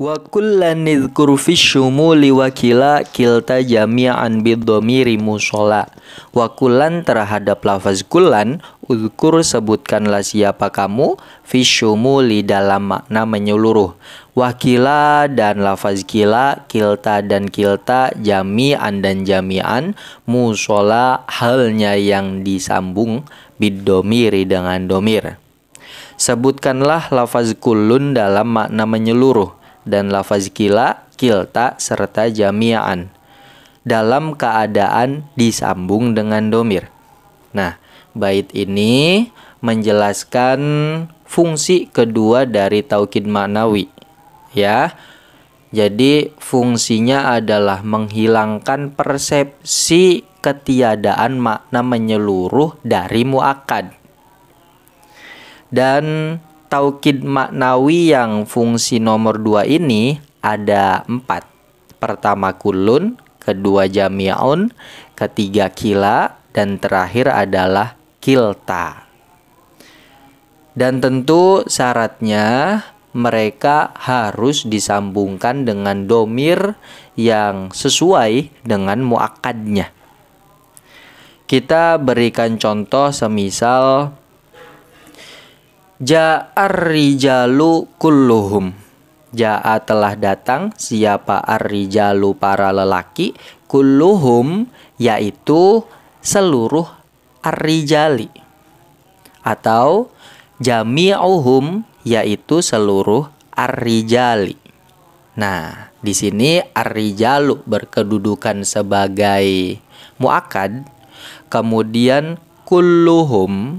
Wa kullan nidhkur fi syumuli wa kila kilta jami'an bidhomiri musola Wa kullan terhadap lafaz kullan Udhkur sebutkanlah siapa kamu Fi syumuli dalam makna menyeluruh Wa kila dan lafaz kila Kilta dan kilta Jami'an dan jami'an Musola halnya yang disambung Bidomiri dengan domir Sebutkanlah lafaz kulun dalam makna menyeluruh dan lafaz kila, kilta, serta jamiaan dalam keadaan disambung dengan domir. Nah, bait ini menjelaskan fungsi kedua dari taukid maknawi. Ya. Jadi fungsinya adalah menghilangkan persepsi ketiadaan makna menyeluruh dari muakad. Dan taukid maknawi yang fungsi nomor dua ini ada empat. Pertama kulun, kedua jamiaun, ketiga kila, dan terakhir adalah kilta. Dan tentu syaratnya mereka harus disambungkan dengan domir yang sesuai dengan muakadnya. Kita berikan contoh semisal Ja'ar rijalu kulluhum. Ja'a telah datang siapa ar-rijalu para lelaki kulluhum yaitu seluruh ar-rijali atau jami'uhum yaitu seluruh ar-rijali. Nah, di sini ar-rijalu berkedudukan sebagai muakad, kemudian kulluhum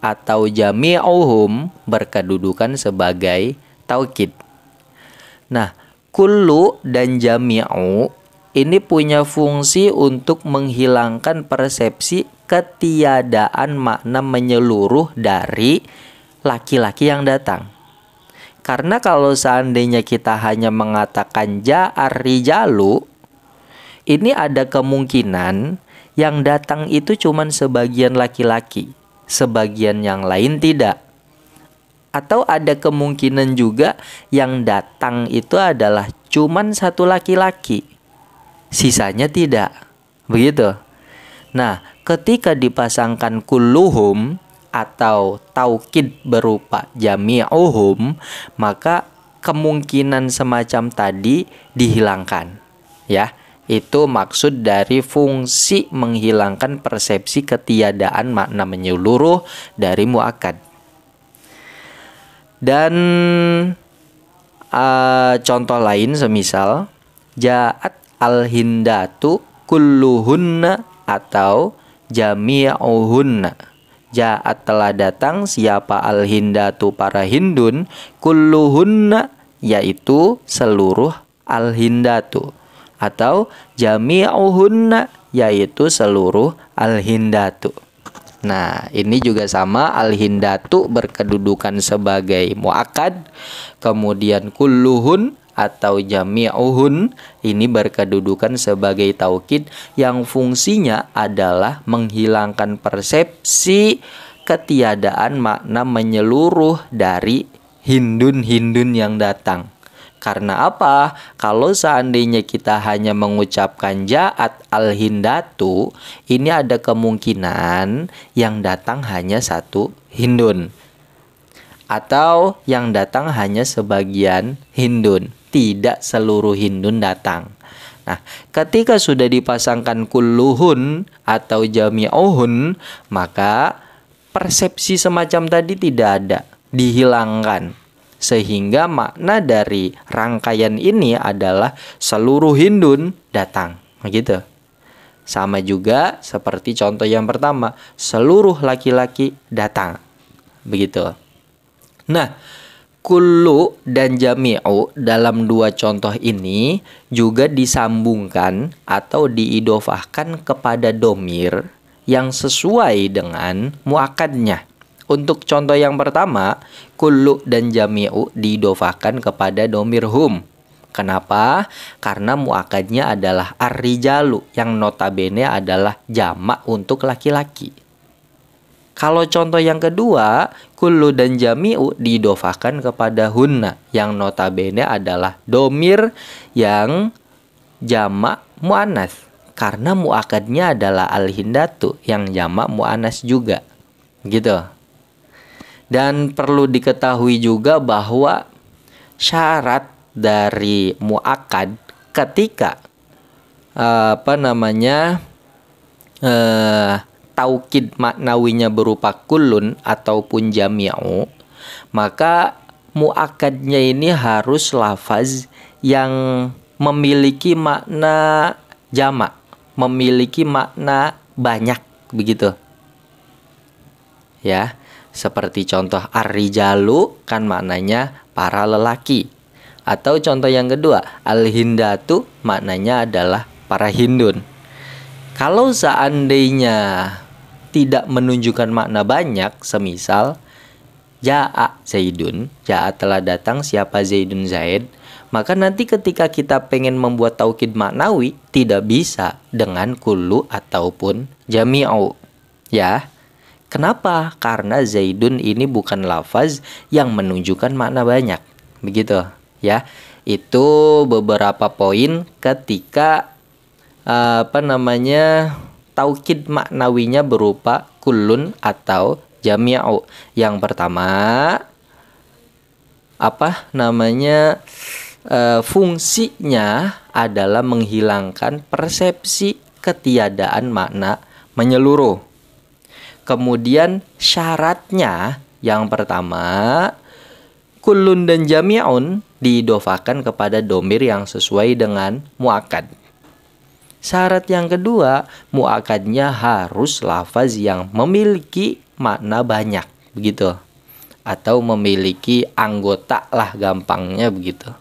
atau jami'uhum berkedudukan sebagai taukid. Nah, kullu dan jami'u ini punya fungsi untuk menghilangkan persepsi ketiadaan makna menyeluruh dari laki-laki yang datang. Karena kalau seandainya kita hanya mengatakan ja'ar rijalu, ini ada kemungkinan yang datang itu cuma sebagian laki-laki sebagian yang lain tidak. Atau ada kemungkinan juga yang datang itu adalah cuman satu laki-laki, sisanya tidak. Begitu. Nah, ketika dipasangkan kulluhum atau taukid berupa jami'uhum, maka kemungkinan semacam tadi dihilangkan. Ya, itu maksud dari fungsi menghilangkan persepsi ketiadaan makna menyeluruh dari muakat Dan uh, contoh lain semisal jaat al-hindatu kulluhunna atau jami'uhunna. Jaat telah datang siapa al-hindatu para hindun kulluhunna yaitu seluruh al-hindatu atau jami'uhunna yaitu seluruh al-hindatu. Nah, ini juga sama al-hindatu berkedudukan sebagai mu'akad. kemudian kulluhun atau jami'uhun ini berkedudukan sebagai taukid yang fungsinya adalah menghilangkan persepsi ketiadaan makna menyeluruh dari hindun-hindun yang datang. Karena apa? Kalau seandainya kita hanya mengucapkan jaat al-hindatu, ini ada kemungkinan yang datang hanya satu hindun. Atau yang datang hanya sebagian hindun, tidak seluruh hindun datang. Nah, ketika sudah dipasangkan kulluhun atau jami'uhun, maka persepsi semacam tadi tidak ada, dihilangkan. Sehingga makna dari rangkaian ini adalah seluruh Hindun datang. Begitu. Sama juga seperti contoh yang pertama, seluruh laki-laki datang. Begitu. Nah, kullu dan jami'u dalam dua contoh ini juga disambungkan atau diidofahkan kepada domir yang sesuai dengan muakadnya. Untuk contoh yang pertama, kullu dan jami'u didofakan kepada domir hum. Kenapa? Karena muakadnya adalah arrijalu yang notabene adalah jamak untuk laki-laki. Kalau contoh yang kedua, kullu dan jami'u didofakan kepada hunna yang notabene adalah domir yang jamak mu'anas. Karena muakadnya adalah alhindatu yang jamak mu'anas juga. Gitu. Dan perlu diketahui juga bahwa syarat dari muakad ketika eh, apa namanya eh, taukid maknawinya berupa kulun ataupun jamiau, maka muakadnya ini harus lafaz yang memiliki makna jamak, memiliki makna banyak begitu. Ya. Seperti contoh arrijalu kan maknanya para lelaki. Atau contoh yang kedua, alhindatu maknanya adalah para hindun. Kalau seandainya tidak menunjukkan makna banyak, semisal Ja'a Zaidun, Ja'a telah datang siapa Zaidun Zaid, maka nanti ketika kita pengen membuat taukid maknawi tidak bisa dengan kulu ataupun jami'u. Ya, Kenapa? Karena zaidun ini bukan lafaz yang menunjukkan makna banyak. Begitu ya. Itu beberapa poin ketika eh, apa namanya taukid maknawinya berupa kulun atau jamiau. Yang pertama apa namanya uh, fungsinya adalah menghilangkan persepsi ketiadaan makna menyeluruh Kemudian syaratnya yang pertama kulun dan jamiaun didofakan kepada domir yang sesuai dengan muakad. Syarat yang kedua, muakadnya harus lafaz yang memiliki makna banyak, begitu. Atau memiliki anggota lah gampangnya begitu.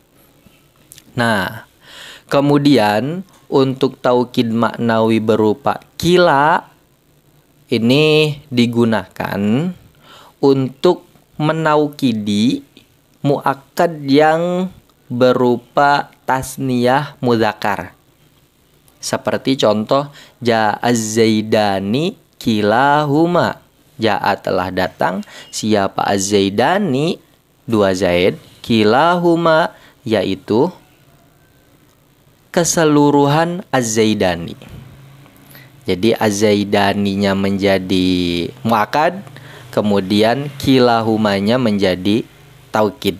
Nah, kemudian untuk taukid maknawi berupa kila ini digunakan untuk menaukidi muakad yang berupa tasniyah muzakar. Seperti contoh Ja'az Zaidani kilahuma. Ja'a telah datang siapa Az-Zaidani dua Zaid kilahuma yaitu keseluruhan Az-Zaidani. Jadi azaidaninya menjadi muakad, kemudian kilahumanya menjadi taukid.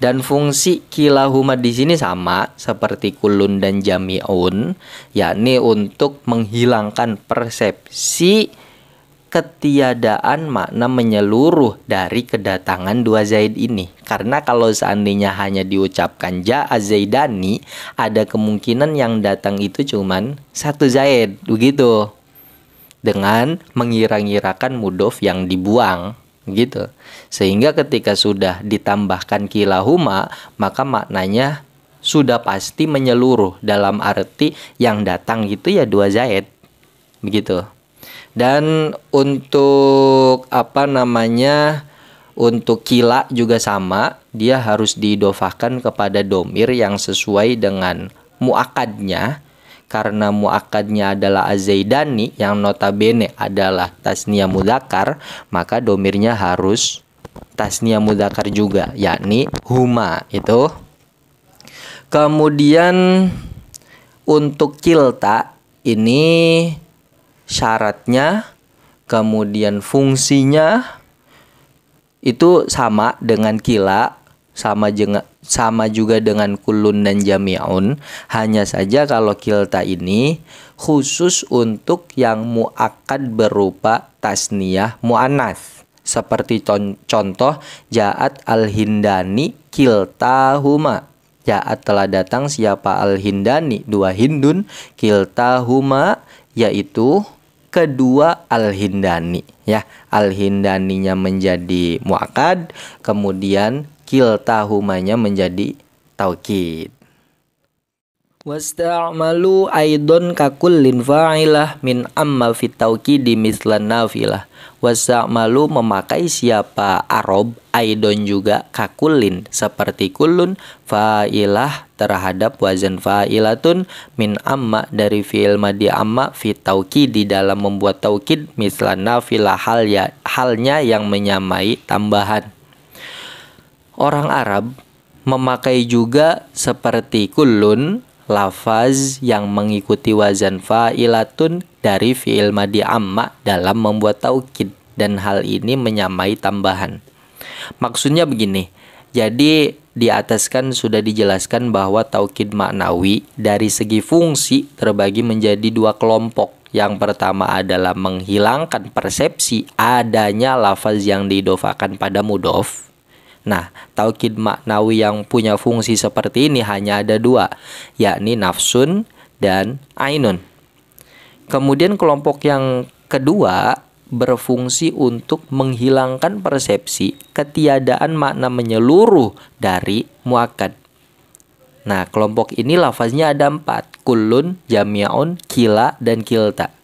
Dan fungsi kilahuma di sini sama seperti kulun dan jamiun, yakni untuk menghilangkan persepsi ketiadaan makna menyeluruh dari kedatangan dua Zaid ini. Karena kalau seandainya hanya diucapkan ja Zaidani, ada kemungkinan yang datang itu cuman satu Zaid, begitu. Dengan mengira-ngirakan mudof yang dibuang gitu. Sehingga ketika sudah ditambahkan kilahuma, maka maknanya sudah pasti menyeluruh dalam arti yang datang itu ya dua Zaid. Begitu. Dan untuk apa namanya? Untuk kila juga sama, dia harus didofahkan kepada domir yang sesuai dengan muakadnya karena muakadnya adalah azaidani yang notabene adalah tasnia mudakar maka domirnya harus tasnia mudakar juga yakni huma itu kemudian untuk kilta ini syaratnya, kemudian fungsinya itu sama dengan kila, sama jenga, sama juga dengan kulun dan jamiaun Hanya saja kalau kilta ini khusus untuk yang muakad berupa tasniyah mu'anas. Seperti contoh Ja'at al-Hindani huma Ja'at telah datang siapa al-Hindani? Dua Hindun kilta huma yaitu kedua al-hindani ya al-hindaninya menjadi muakad kemudian kiltahumanya menjadi taukid Wasta'malu aidon kakul linfa'ilah min amma fitauki di mislan nafilah. Wasta'malu memakai siapa arob aidon juga kakulin seperti kulun fa'ilah terhadap wazan fa'ilatun min amma dari fi'il madi amma fitauki di dalam membuat taukid mislan nafilah hal ya, halnya yang menyamai tambahan. Orang Arab memakai juga seperti kulun lafaz yang mengikuti wazan fa'ilatun dari fi'il madi amma dalam membuat taukid dan hal ini menyamai tambahan. Maksudnya begini. Jadi di atas kan sudah dijelaskan bahwa taukid maknawi dari segi fungsi terbagi menjadi dua kelompok. Yang pertama adalah menghilangkan persepsi adanya lafaz yang didofakan pada mudof Nah, taukid maknawi yang punya fungsi seperti ini hanya ada dua, yakni nafsun dan ainun. Kemudian kelompok yang kedua berfungsi untuk menghilangkan persepsi ketiadaan makna menyeluruh dari muakad. Nah, kelompok ini lafaznya ada empat, kulun, jamiaun, kila, dan kilta.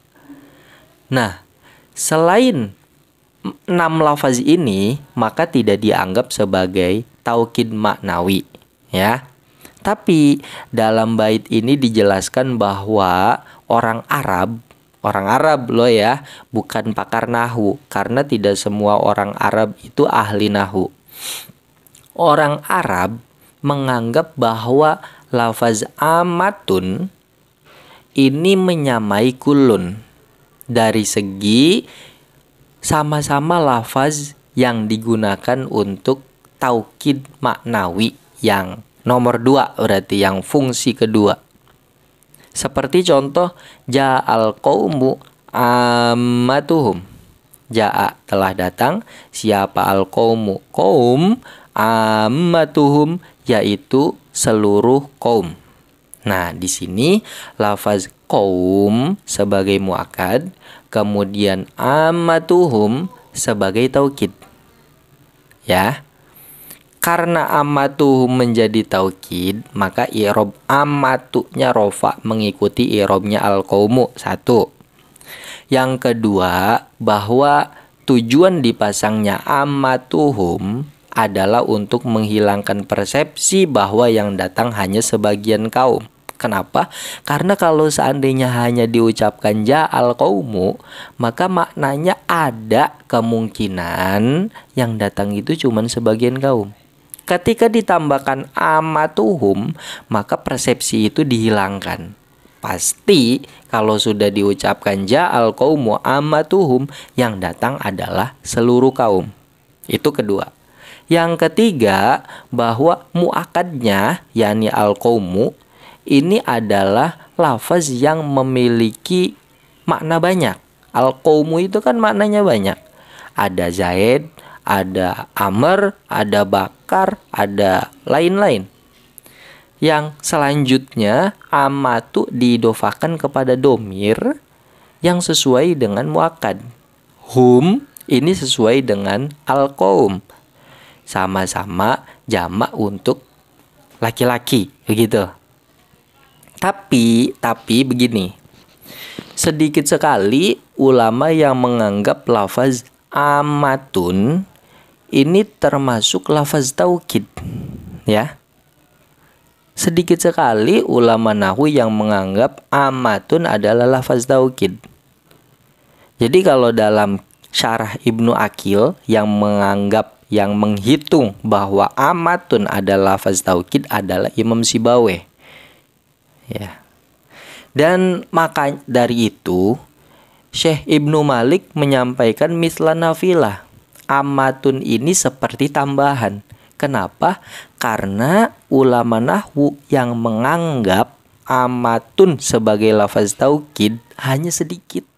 Nah, selain enam lafaz ini maka tidak dianggap sebagai taukid maknawi ya. Tapi dalam bait ini dijelaskan bahwa orang Arab, orang Arab lo ya, bukan pakar nahu karena tidak semua orang Arab itu ahli nahu. Orang Arab menganggap bahwa lafaz amatun ini menyamai kulun dari segi sama-sama lafaz yang digunakan untuk taukid maknawi yang nomor dua berarti yang fungsi kedua. Seperti contoh ja'al qaumu ammatuhum. Ja'a telah datang siapa al qaumu? Qaum ammatuhum yaitu seluruh kaum. Nah, di sini lafaz kaum sebagai muakad kemudian amatuhum sebagai taukid. Ya. Karena amatuhum menjadi taukid, maka irob amatunya rofa mengikuti irobnya al Satu. Yang kedua, bahwa tujuan dipasangnya amatuhum adalah untuk menghilangkan persepsi bahwa yang datang hanya sebagian kaum. Kenapa? Karena kalau seandainya hanya diucapkan ja ja'al kaumu, maka maknanya ada kemungkinan yang datang itu cuma sebagian kaum. Ketika ditambahkan amatuhum, maka persepsi itu dihilangkan. Pasti kalau sudah diucapkan ja ja'al kaumu amatuhum, yang datang adalah seluruh kaum. Itu kedua. Yang ketiga bahwa muakadnya yakni al kaumu ini adalah lafaz yang memiliki makna banyak. Al-qaumu itu kan maknanya banyak. Ada Zaid, ada Amr, ada Bakar, ada lain-lain. Yang selanjutnya amatu didofakan kepada domir yang sesuai dengan muakad. Hum ini sesuai dengan al-qaum. Sama-sama jamak untuk laki-laki begitu. Tapi, tapi begini. Sedikit sekali ulama yang menganggap lafaz amatun ini termasuk lafaz taukid. Ya. Sedikit sekali ulama nahu yang menganggap amatun adalah lafaz taukid. Jadi kalau dalam syarah Ibnu Akil yang menganggap yang menghitung bahwa amatun adalah lafaz taukid adalah Imam Sibawaih ya dan maka dari itu Syekh Ibnu Malik menyampaikan mislan nafilah amatun ini seperti tambahan kenapa karena ulama nahwu yang menganggap amatun sebagai lafaz taukid hanya sedikit